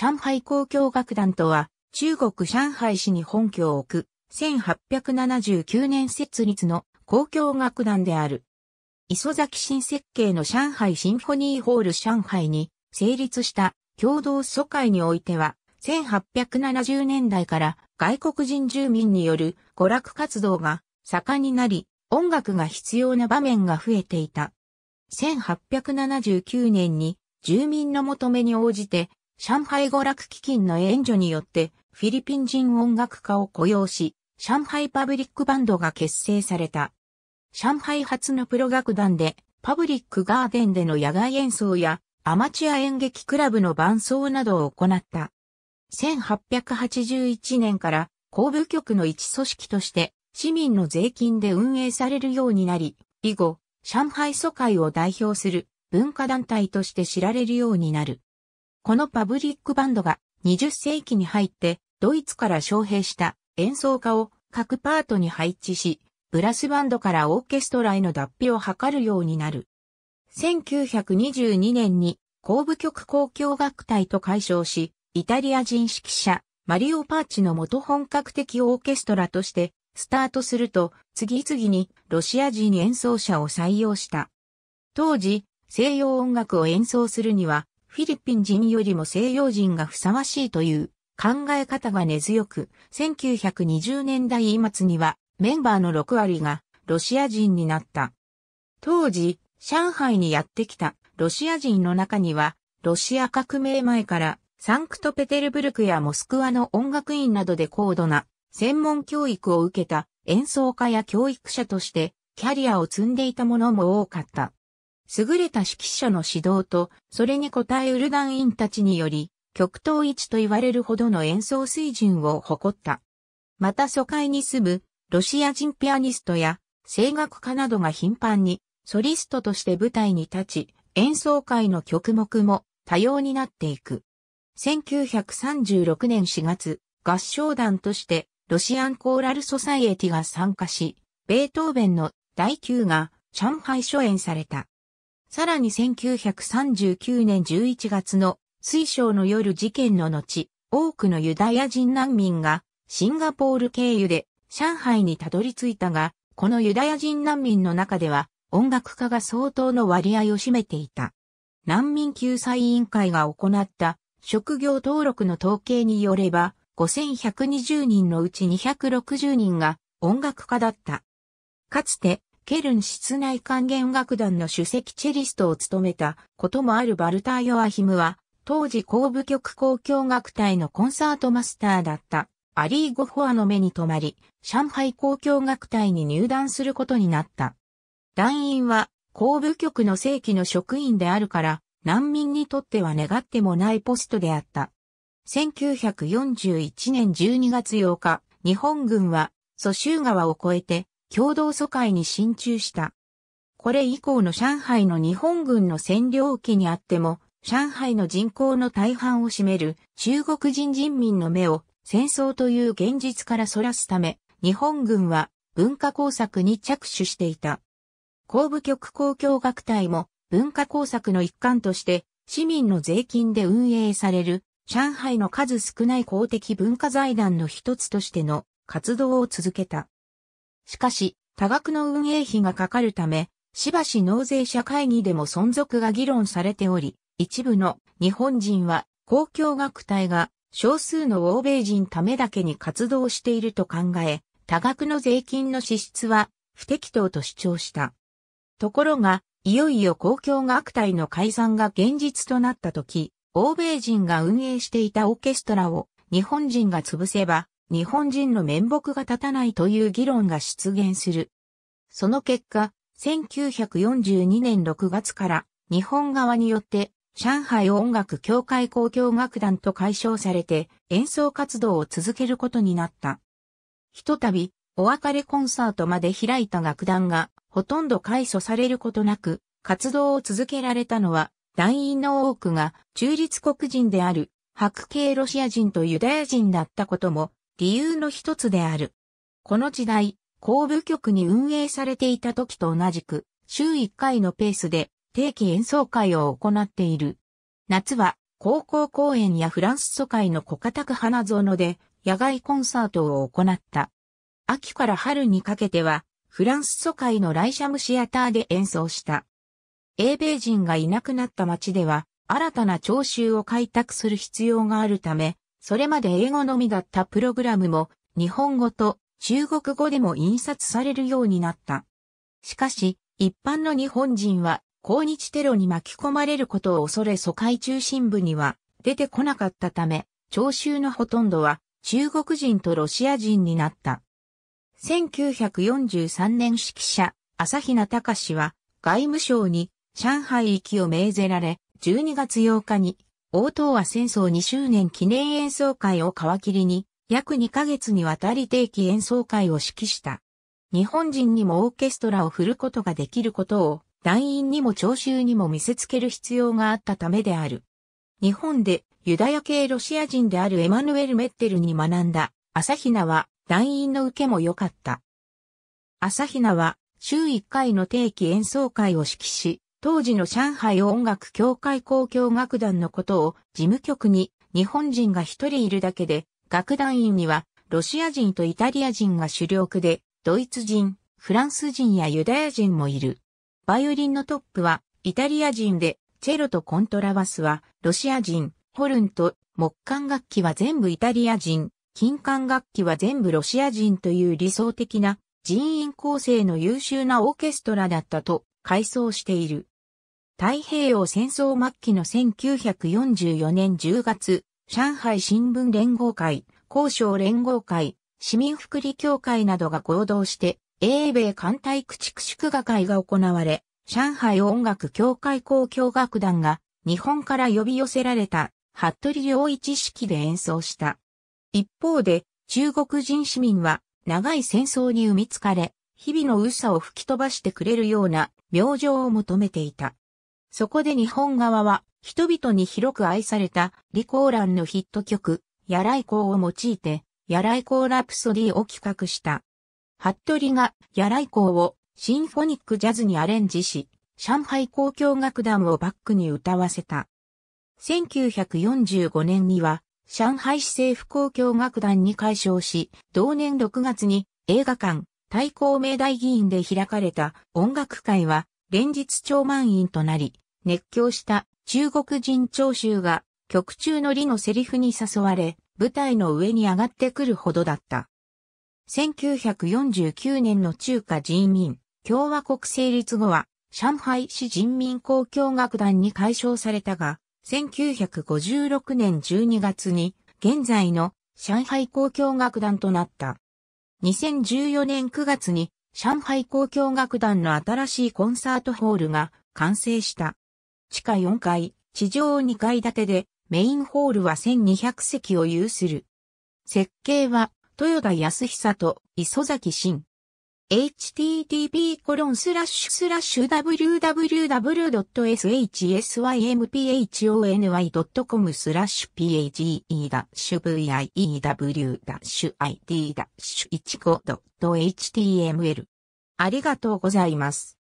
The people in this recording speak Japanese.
上海交響楽団とは、中国上海市に本拠を置く、1879年設立の交響楽団である。磯崎新設計の上海シンフォニーホール上海に成立した共同疎開においては、1870年代から外国人住民による娯楽活動が盛んになり、音楽が必要な場面が増えていた。1879年に住民の求めに応じて上海娯楽基金の援助によってフィリピン人音楽家を雇用し、上海パブリックバンドが結成された。上海初のプロ楽団でパブリックガーデンでの野外演奏やアマチュア演劇クラブの伴奏などを行った。1881年から公部局の一組織として市民の税金で運営されるようになり、以後、上海疎開を代表する文化団体として知られるようになる。このパブリックバンドが20世紀に入ってドイツから招聘した演奏家を各パートに配置し、ブラスバンドからオーケストラへの脱皮を図るようになる。1922年に工部局交響楽隊と解消し、イタリア人指揮者、マリオ・パーチの元本格的オーケストラとしてスタートすると、次々にロシア人演奏者を採用した。当時、西洋音楽を演奏するには、フィリピン人よりも西洋人がふさわしいという考え方が根強く、1920年代末にはメンバーの6割がロシア人になった。当時、上海にやってきたロシア人の中には、ロシア革命前からサンクトペテルブルクやモスクワの音楽院などで高度な専門教育を受けた演奏家や教育者としてキャリアを積んでいた者も多かった。優れた指揮者の指導と、それに応えうる団員たちにより、極東一と言われるほどの演奏水準を誇った。また疎開に住む、ロシア人ピアニストや、声楽家などが頻繁に、ソリストとして舞台に立ち、演奏会の曲目も多様になっていく。1936年4月、合唱団として、ロシアンコーラルソサイエティが参加し、ベートーベンの第9が上海初演された。さらに1939年11月の水晶の夜事件の後、多くのユダヤ人難民がシンガポール経由で上海にたどり着いたが、このユダヤ人難民の中では音楽家が相当の割合を占めていた。難民救済委員会が行った職業登録の統計によれば、5120人のうち260人が音楽家だった。かつてケルン室内管弦楽団の首席チェリストを務めたこともあるバルター・ヨアヒムは、当時後部局交響楽隊のコンサートマスターだったアリー・ゴフォアの目に留まり、上海交響楽隊に入団することになった。団員は後部局の正規の職員であるから、難民にとっては願ってもないポストであった。1941年12月8日、日本軍は蘇州川を越えて共同疎開に進駐した。これ以降の上海の日本軍の占領期にあっても、上海の人口の大半を占める中国人人民の目を戦争という現実から逸らすため、日本軍は文化工作に着手していた。公部局公共学隊も文化工作の一環として市民の税金で運営される上海の数少ない公的文化財団の一つとしての活動を続けた。しかし、多額の運営費がかかるため、しばし納税者会議でも存続が議論されており、一部の日本人は公共学隊が少数の欧米人ためだけに活動していると考え、多額の税金の支出は不適当と主張した。ところが、いよいよ公共学隊の解散が現実となった時、欧米人が運営していたオーケストラを日本人が潰せば、日本人の面目が立たないという議論が出現する。その結果、1942年6月から日本側によって上海音楽協会交響楽団と解消されて演奏活動を続けることになった。ひとたびお別れコンサートまで開いた楽団がほとんど解除されることなく活動を続けられたのは団員の多くが中立国人である白系ロシア人とユダヤ人だったことも理由の一つである。この時代、公部局に運営されていた時と同じく、週1回のペースで定期演奏会を行っている。夏は、高校公演やフランス疎開の小型区花園で、野外コンサートを行った。秋から春にかけては、フランス疎開のライシャムシアターで演奏した。英米人がいなくなった街では、新たな聴衆を開拓する必要があるため、それまで英語のみだったプログラムも日本語と中国語でも印刷されるようになった。しかし、一般の日本人は抗日テロに巻き込まれることを恐れ疎開中心部には出てこなかったため、聴衆のほとんどは中国人とロシア人になった。1943年指揮者、朝比奈隆は外務省に上海行きを命ぜられ、12月8日に応答は戦争2周年記念演奏会を皮切りに、約2ヶ月にわたり定期演奏会を指揮した。日本人にもオーケストラを振ることができることを、団員にも聴衆にも見せつける必要があったためである。日本でユダヤ系ロシア人であるエマヌエル・メッテルに学んだ朝比奈は団員の受けも良かった。朝比奈は週1回の定期演奏会を指揮し、当時の上海音楽協会交響楽団のことを事務局に日本人が一人いるだけで、楽団員にはロシア人とイタリア人が主力で、ドイツ人、フランス人やユダヤ人もいる。バイオリンのトップはイタリア人で、チェロとコントラバスはロシア人、ホルンと木管楽器は全部イタリア人、金管楽器は全部ロシア人という理想的な人員構成の優秀なオーケストラだったと回想している。太平洋戦争末期の1944年10月、上海新聞連合会、交渉連合会、市民福利協会などが合同して、英米艦隊駆逐祝賀会が行われ、上海音楽協会交響楽団が日本から呼び寄せられた服部良一式で演奏した。一方で中国人市民は長い戦争に生みつかれ、日々の嘘を吹き飛ばしてくれるような病状を求めていた。そこで日本側は人々に広く愛されたリコーランのヒット曲、ヤライコーを用いて、ヤライコーラプソディを企画した。服部がヤライコーをシンフォニックジャズにアレンジし、上海交響楽団をバックに歌わせた。1945年には、上海市政府交響楽団に改称し、同年6月に映画館、対抗明大議員で開かれた音楽会は、連日超満員となり、熱狂した中国人聴衆が曲中の李のセリフに誘われ、舞台の上に上がってくるほどだった。1949年の中華人民共和国成立後は、上海市人民交響楽団に解消されたが、1956年12月に現在の上海交響楽団となった。2014年9月に上海交響楽団の新しいコンサートホールが完成した。地下4階、地上2階建てで、メインホールは1200席を有する。設計は、豊田康久と磯崎慎。http://www.shsympony.com h p a g e v i e w i d 1 5 h t m l ありがとうございます。